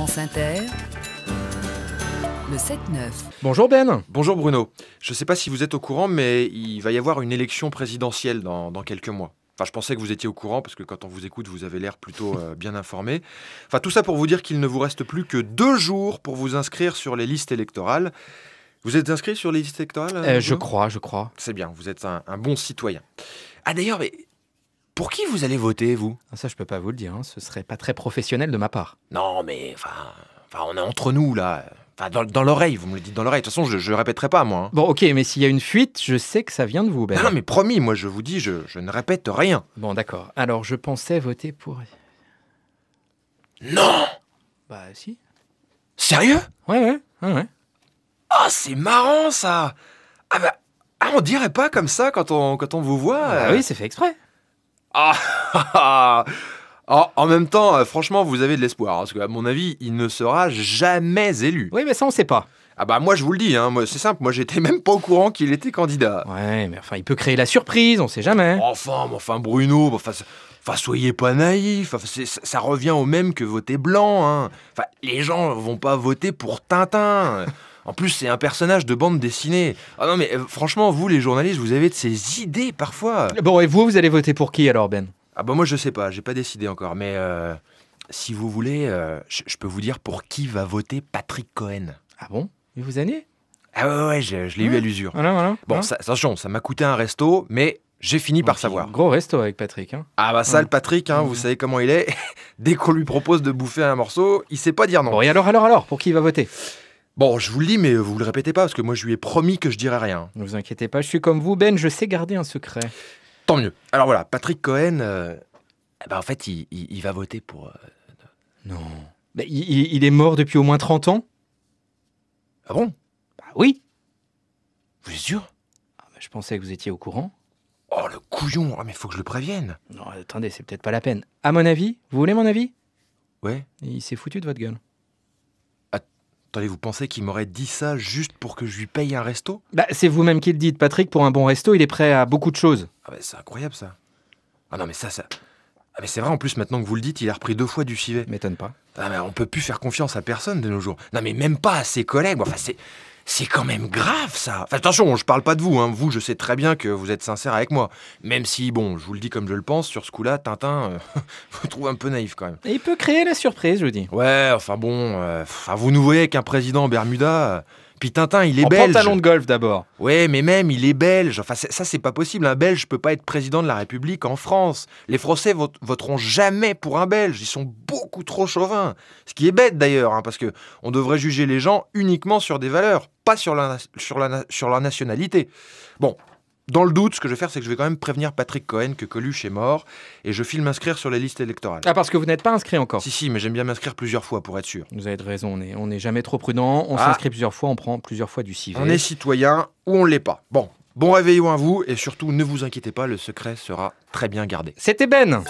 France Inter, le 7-9. Bonjour Ben. Bonjour Bruno. Je ne sais pas si vous êtes au courant, mais il va y avoir une élection présidentielle dans, quelques mois. Enfin, je pensais que vous étiez au courant parce que quand on vous écoute, vous avez l'air plutôt euh, bien informé. Enfin, tout ça pour vous dire qu'il ne vous reste plus que deux jours pour vous inscrire sur les listes électorales. Vous êtes inscrit sur les listes électorales euh, euh, Je crois, je crois. C'est bien, vous êtes un, un bon citoyen. Ah d'ailleurs, mais pour qui vous allez voter, vous ah, Ça, je peux pas vous le dire. Hein. Ce serait pas très professionnel de ma part. Non, mais enfin, on est entre nous, là. Enfin, dans, l'oreille, vous me le dites dans l'oreille. De toute façon, je, ne répéterai pas, moi. Hein. Bon, ok, mais s'il y a une fuite, je sais que ça vient de vous, ben. Non, mais promis, moi, je vous dis, je, ne répète rien. Bon, d'accord. Alors, je pensais voter pour. Non Bah, si. Sérieux Ouais, ouais, ouais, Ah, c'est marrant, ça Ah bah, ah, on dirait pas comme ça quand on, quand on vous voit. Bah euh. oui, c'est fait exprès. Ah en même temps, euh, franchement, vous avez de l'espoir. Hein, parce parce qu'à mon avis, il ne sera jamais élu. Oui, mais ça, on ne sait pas. Ah bah moi je vous le dis, hein, c'est simple, moi j'étais même pas au courant qu'il était candidat. Ouais, mais enfin il peut créer la surprise, on sait jamais. Enfin, enfin Bruno, bah, enfin, soyez pas naïfs, ça revient au même que voter blanc. Hein. les gens vont pas voter pour Tintin. En plus, c'est un personnage de bande dessinée. Ah non, mais euh, franchement, vous, les journalistes, vous avez de ces idées parfois. Eh bon, et vous, vous allez voter pour qui alors, Ben Ah bah moi, je sais pas, j'ai pas décidé encore, mais euh, si vous voulez, euh, je, peux vous dire pour qui va voter Patrick Cohen. Ah bon Et vous allez Ah ouais, ouais, je, l'ai eu à l'usure. Bon, voilà. Ça, ça m'a coûté un resto, mais j'ai fini par savoir. Gros resto avec Patrick. Hein. Ah bah ça, le Patrick, hein, vous savez comment il est. Dès qu'on lui propose de bouffer un morceau, il sait pas dire non. Bon, et alors, alors, alors, pour qui il va voter Bon, je vous le dis, mais vous le répétez pas, parce que moi, je lui ai promis que je dirais rien. Ne vous inquiétez pas, je suis comme vous, Ben, je sais garder un secret. Tant mieux. Alors voilà, Patrick Cohen, bah, en fait, il, va voter pour. Euh, non. Mais il, est mort depuis au moins 30 ans Ah bon Bah oui. Vous êtes sûr ah, bah, Je pensais que vous étiez au courant. Oh le couillon Ah mais faut que je le prévienne Non, attendez, c'est peut-être pas la peine. À mon avis, vous voulez mon avis Ouais. Il s'est foutu de votre gueule. Attendez, vous pensez qu'il m'aurait dit ça juste pour que je lui paye un resto Bah, c'est vous-même qui le dites, Patrick. Pour un bon resto, il est prêt à beaucoup de choses. Ah, bah, c'est incroyable ça. Ah non, mais ça, ça. Ah, mais c'est vrai, en plus, maintenant que vous le dites, il a repris deux fois du civet. M'étonne pas. Ah, mais on peut plus faire confiance à personne de nos jours. Non, mais même pas à ses collègues. Enfin, c'est. C'est quand même grave ça. attention, je parle pas de vous, hein. vous je sais très bien que vous êtes sincère avec moi. Même si, bon, je vous le dis comme je le pense, sur ce coup-là, Tintin, euh, vous trouve un peu naïf quand même. Et il peut créer la surprise, je vous dis. Ouais, enfin bon, euh, vous nous voyez qu'un président Bermuda... Euh, puis Tintin, il est en belge. pantalon de golf d'abord. Ouais, mais même, il est belge. Enfin, ça, c'est pas possible. Un belge peut pas être président de la République en France. Les Français voteront jamais pour un belge. Ils sont beaucoup trop chauvins. Ce qui est bête d'ailleurs, hein, parce que on devrait juger les gens uniquement sur des valeurs, pas sur la, sur la, sur la nationalité. Bon, dans le doute, ce que je vais faire, c'est que je vais quand même prévenir Patrick Cohen que Coluche est mort et je file m'inscrire sur les listes électorales. Ah, parce que vous n'êtes pas inscrit encore Si, si, mais j'aime bien m'inscrire plusieurs fois pour être sûr. Vous avez raison, on n'est jamais trop prudent, on ah. s'inscrit plusieurs fois, on prend plusieurs fois du civet. On est citoyen ou on ne l'est pas. Bon, bon réveillon à vous et surtout ne vous inquiétez pas, le secret sera très bien gardé. C'était Ben